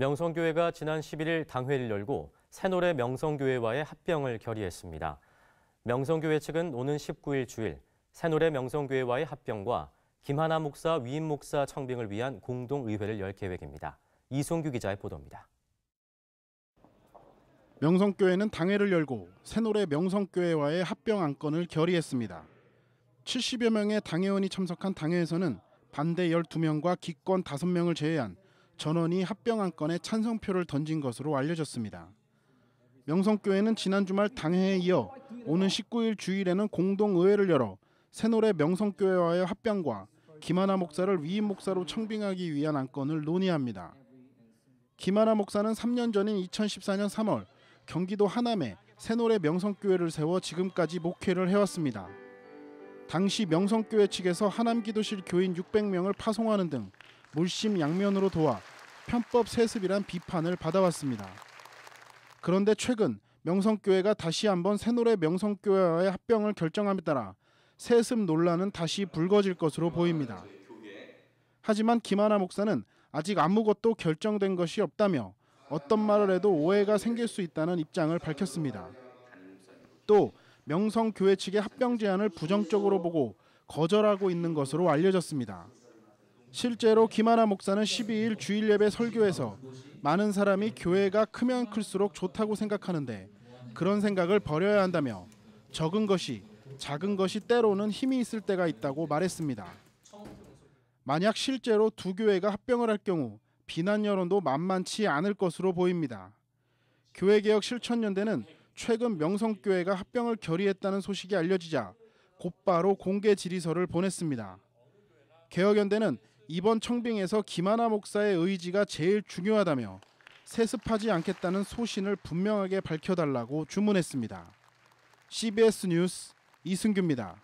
명성교회가 지난 11일 당회를 열고 새노래 명성교회와의 합병을 결의했습니다. 명성교회 측은 오는 19일 주일 새노래 명성교회와의 합병과 김하나 목사 위임 목사 청빙을 위한 공동의회를 열 계획입니다. 이송규 기자의 보도입니다. 명성교회는 당회를 열고 새노래 명성교회와의 합병 안건을 결의했습니다. 70여 명의 당회원이 참석한 당회에서는 반대 12명과 기권 5명을 제외한 전원이 합병안 건에 찬성표를 던진 것으로 알려졌습니다. 명성교회는 지난 주말 당회에 이어 오는 19일 주일에는 공동의회를 열어 새노래 명성교회와의 합병과 김하나 목사를 위임 목사로 청빙하기 위한 안건을 논의합니다. 김하나 목사는 3년 전인 2014년 3월 경기도 하남에 새노래 명성교회를 세워 지금까지 목회를 해왔습니다. 당시 명성교회 측에서 하남기도실 교인 600명을 파송하는 등 물심 양면으로 도와 편법 세습이란 비판을 받아왔습니다. 그런데 최근 명성교회가 다시 한번 새노래 명성교회와의 합병을 결정함에 따라 세습 논란은 다시 불거질 것으로 보입니다. 하지만 김하나 목사는 아직 아무것도 결정된 것이 없다며 어떤 말을 해도 오해가 생길 수 있다는 입장을 밝혔습니다. 또 명성교회 측의 합병 제안을 부정적으로 보고 거절하고 있는 것으로 알려졌습니다. 실제로 김하나 목사는 12일 주일 예배 설교에서 많은 사람이 교회가 크면 클수록 좋다고 생각하는데 그런 생각을 버려야 한다며 적은 것이 작은 것이 때로는 힘이 있을 때가 있다고 말했습니다. 만약 실제로 두 교회가 합병을 할 경우 비난 여론도 만만치 않을 것으로 보입니다. 교회개혁 실천연대는 최근 명성교회가 합병을 결의했다는 소식이 알려지자 곧바로 공개 질의서를 보냈습니다. 개혁연대는 이번 청빙에서 김하나 목사의 의지가 제일 중요하다며 세습하지 않겠다는 소신을 분명하게 밝혀달라고 주문했습니다. CBS 뉴스 이승규입니다.